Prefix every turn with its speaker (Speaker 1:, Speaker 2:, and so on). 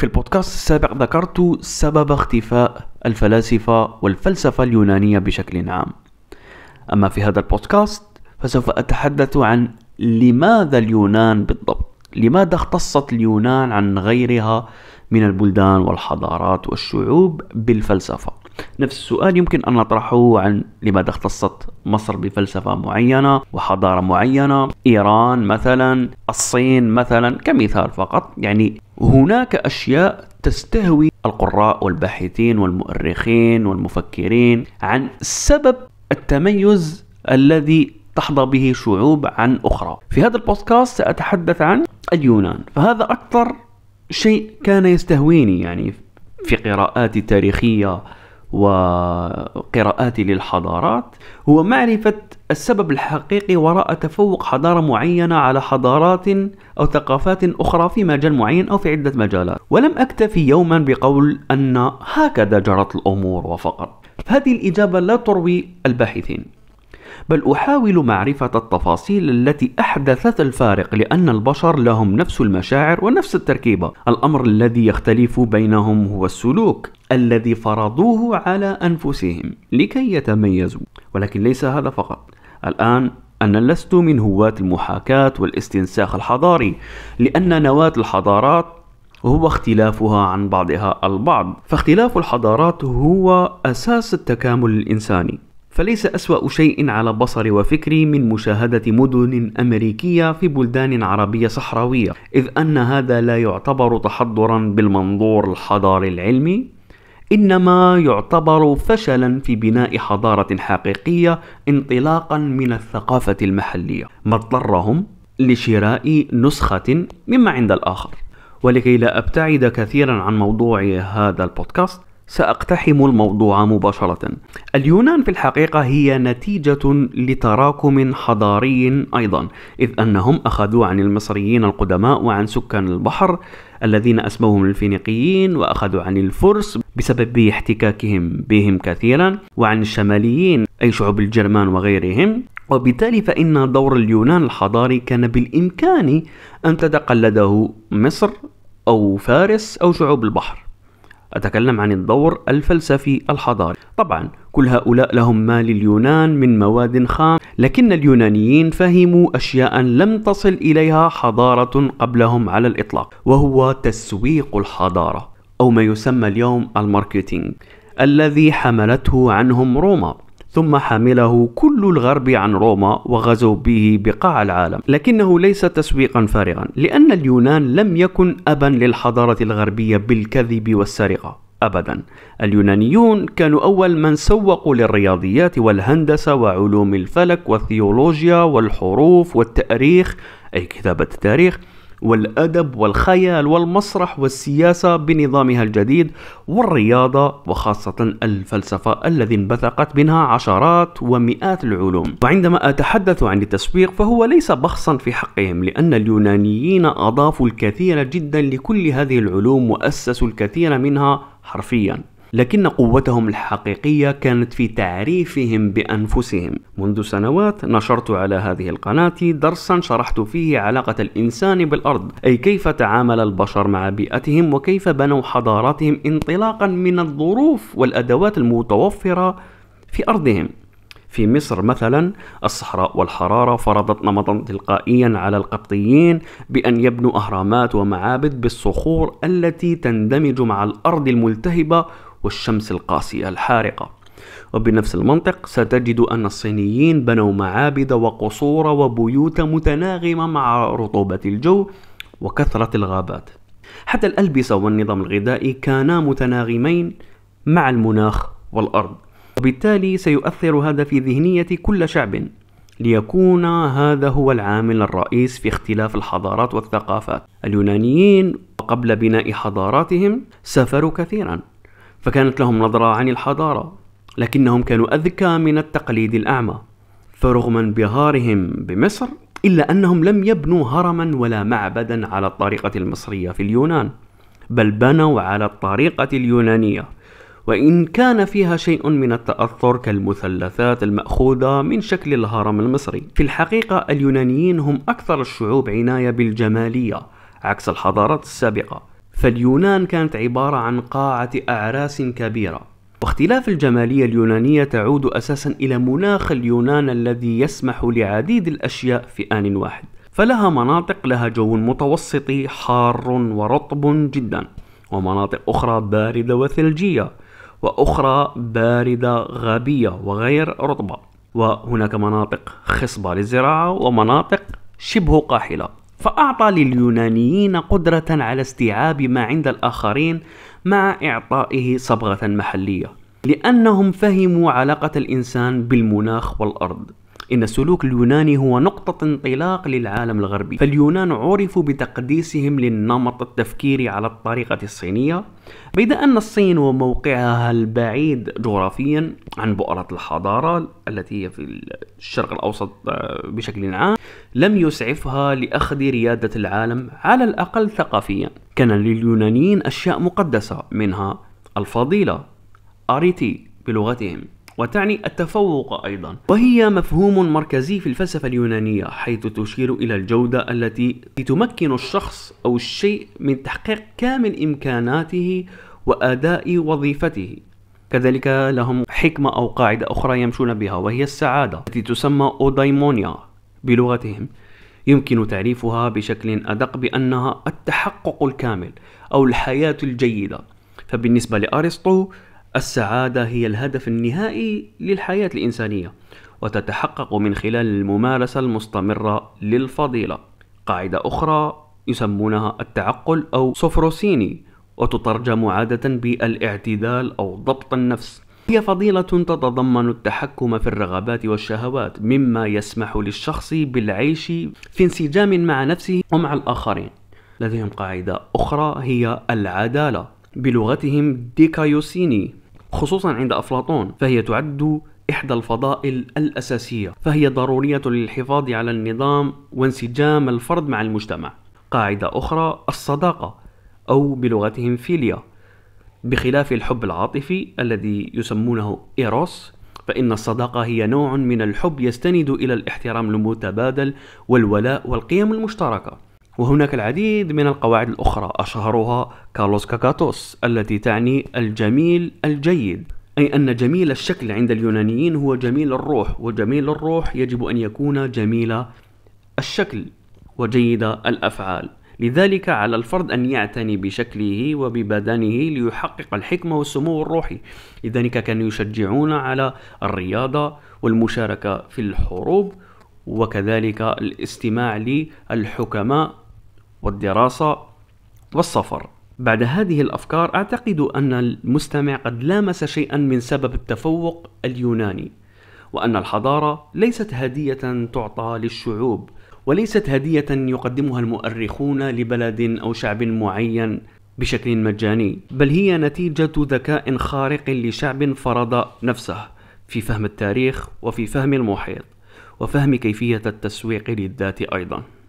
Speaker 1: في البودكاست السابق ذكرت سبب اختفاء الفلاسفة والفلسفة اليونانية بشكل عام أما في هذا البودكاست فسوف أتحدث عن لماذا اليونان بالضبط لماذا اختصت اليونان عن غيرها من البلدان والحضارات والشعوب بالفلسفة نفس السؤال يمكن أن نطرحه عن لماذا اختصت مصر بفلسفة معينة وحضارة معينة إيران مثلا الصين مثلا كمثال فقط يعني هناك أشياء تستهوي القراء والباحثين والمؤرخين والمفكرين عن سبب التميز الذي تحظى به شعوب عن أخرى في هذا البودكاست سأتحدث عن اليونان فهذا أكثر شيء كان يستهويني يعني في قراءاتي التاريخية وقراءاتي للحضارات هو معرفة السبب الحقيقي وراء تفوق حضارة معينة على حضارات أو ثقافات أخرى في مجال معين أو في عدة مجالات ولم أكتفي يوما بقول أن هكذا جرت الأمور وفقط هذه الإجابة لا تروي الباحثين بل أحاول معرفة التفاصيل التي أحدثت الفارق لأن البشر لهم نفس المشاعر ونفس التركيبة الأمر الذي يختلف بينهم هو السلوك الذي فرضوه على أنفسهم لكي يتميزوا ولكن ليس هذا فقط الآن أنا لست من هواة المحاكاة والاستنساخ الحضاري لأن نواة الحضارات هو اختلافها عن بعضها البعض فاختلاف الحضارات هو أساس التكامل الإنساني فليس أسوأ شيء على بصري وفكري من مشاهدة مدن أمريكية في بلدان عربية صحراوية، إذ أن هذا لا يعتبر تحضرا بالمنظور الحضاري العلمي، إنما يعتبر فشلا في بناء حضارة حقيقية انطلاقا من الثقافة المحلية، ما اضطرهم لشراء نسخة مما عند الآخر. ولكي لا أبتعد كثيرا عن موضوع هذا البودكاست سأقتحم الموضوع مباشرة. اليونان في الحقيقة هي نتيجة لتراكم حضاري أيضا، إذ أنهم أخذوا عن المصريين القدماء وعن سكان البحر الذين أسموهم الفينيقيين وأخذوا عن الفرس بسبب احتكاكهم بهم كثيرا، وعن الشماليين أي شعوب الجرمان وغيرهم، وبالتالي فإن دور اليونان الحضاري كان بالإمكان أن تتقلده مصر أو فارس أو شعوب البحر. أتكلم عن الدور الفلسفي الحضاري طبعا كل هؤلاء لهم ما لليونان من مواد خام لكن اليونانيين فهموا أشياء لم تصل إليها حضارة قبلهم على الإطلاق وهو تسويق الحضارة أو ما يسمى اليوم الماركتينج الذي حملته عنهم روما ثم حمله كل الغرب عن روما وغزوا به بقاع العالم لكنه ليس تسويقا فارغا لأن اليونان لم يكن أبا للحضارة الغربية بالكذب والسرقة ابدا اليونانيون كانوا اول من سوقوا للرياضيات والهندسه وعلوم الفلك والثيولوجيا والحروف والتاريخ اي كتابه التاريخ والأدب والخيال والمسرح والسياسة بنظامها الجديد والرياضة وخاصة الفلسفة الذي انبثقت منها عشرات ومئات العلوم وعندما أتحدث عن التسويق فهو ليس بخصا في حقهم لأن اليونانيين أضافوا الكثير جدا لكل هذه العلوم وأسسوا الكثير منها حرفيا لكن قوتهم الحقيقية كانت في تعريفهم بأنفسهم منذ سنوات نشرت على هذه القناة درسا شرحت فيه علاقة الإنسان بالأرض أي كيف تعامل البشر مع بيئتهم وكيف بنوا حضاراتهم انطلاقا من الظروف والأدوات المتوفرة في أرضهم في مصر مثلا الصحراء والحرارة فرضت نمطا تلقائيا على القبطيين بأن يبنوا أهرامات ومعابد بالصخور التي تندمج مع الأرض الملتهبة والشمس القاسية الحارقة وبنفس المنطق ستجد أن الصينيين بنوا معابد وقصور وبيوت متناغمة مع رطوبة الجو وكثرة الغابات حتى الألبسة والنظام الغذائي كانا متناغمين مع المناخ والأرض وبالتالي سيؤثر هذا في ذهنية كل شعب ليكون هذا هو العامل الرئيس في اختلاف الحضارات والثقافات اليونانيين قبل بناء حضاراتهم سافروا كثيرا فكانت لهم نظرة عن الحضارة لكنهم كانوا أذكى من التقليد الأعمى فرغم انبهارهم بمصر إلا أنهم لم يبنوا هرما ولا معبدا على الطريقة المصرية في اليونان بل بنوا على الطريقة اليونانية وإن كان فيها شيء من التأثر كالمثلثات المأخوذة من شكل الهرم المصري في الحقيقة اليونانيين هم أكثر الشعوب عناية بالجمالية عكس الحضارات السابقة فاليونان كانت عبارة عن قاعة أعراس كبيرة واختلاف الجمالية اليونانية تعود أساسا إلى مناخ اليونان الذي يسمح لعديد الأشياء في آن واحد فلها مناطق لها جو متوسطي حار ورطب جدا ومناطق أخرى باردة وثلجية وأخرى باردة غابية وغير رطبة وهناك مناطق خصبة للزراعة ومناطق شبه قاحلة فأعطى لليونانيين قدرة على استيعاب ما عند الآخرين مع إعطائه صبغة محلية لأنهم فهموا علاقة الإنسان بالمناخ والأرض إن السلوك اليوناني هو نقطة انطلاق للعالم الغربي فاليونان عرفوا بتقديسهم للنمط التفكيري على الطريقة الصينية بيد أن الصين وموقعها البعيد جغرافيا عن بؤرة الحضارة التي هي في الشرق الأوسط آه، بشكل عام لم يسعفها لأخذ ريادة العالم على الأقل ثقافيا كان لليونانيين أشياء مقدسة منها الفضيلة أريتي بلغتهم وتعني التفوق أيضا وهي مفهوم مركزي في الفلسفة اليونانية حيث تشير إلى الجودة التي تمكن الشخص أو الشيء من تحقيق كامل إمكاناته وأداء وظيفته كذلك لهم حكمة أو قاعدة أخرى يمشون بها وهي السعادة التي تسمى أودايمونيا بلغتهم يمكن تعريفها بشكل أدق بأنها التحقق الكامل أو الحياة الجيدة فبالنسبة لأرسطو السعادة هي الهدف النهائي للحياة الإنسانية وتتحقق من خلال الممارسة المستمرة للفضيلة قاعدة أخرى يسمونها التعقل أو سوفروسيني وتترجم عادة بالاعتدال أو ضبط النفس هي فضيلة تتضمن التحكم في الرغبات والشهوات مما يسمح للشخص بالعيش في انسجام مع نفسه ومع الآخرين لديهم قاعدة أخرى هي العدالة بلغتهم ديكايوسيني خصوصا عند أفلاطون فهي تعد إحدى الفضائل الأساسية فهي ضرورية للحفاظ على النظام وانسجام الفرد مع المجتمع قاعدة أخرى الصداقة أو بلغتهم فيليا بخلاف الحب العاطفي الذي يسمونه إيروس فإن الصداقة هي نوع من الحب يستند إلى الاحترام المتبادل والولاء والقيم المشتركة وهناك العديد من القواعد الأخرى أشهرها كارلوس كاكاتوس التي تعني الجميل الجيد أي أن جميل الشكل عند اليونانيين هو جميل الروح وجميل الروح يجب أن يكون جميل الشكل وجيد الأفعال لذلك على الفرد أن يعتني بشكله وببدنه ليحقق الحكمة والسمو الروحي لذلك كانوا يشجعون على الرياضة والمشاركة في الحروب وكذلك الاستماع للحكماء والدراسة والسفر بعد هذه الأفكار أعتقد أن المستمع قد لامس شيئا من سبب التفوق اليوناني وأن الحضارة ليست هدية تعطى للشعوب وليست هدية يقدمها المؤرخون لبلد أو شعب معين بشكل مجاني بل هي نتيجة ذكاء خارق لشعب فرض نفسه في فهم التاريخ وفي فهم المحيط وفهم كيفية التسويق للذات أيضاً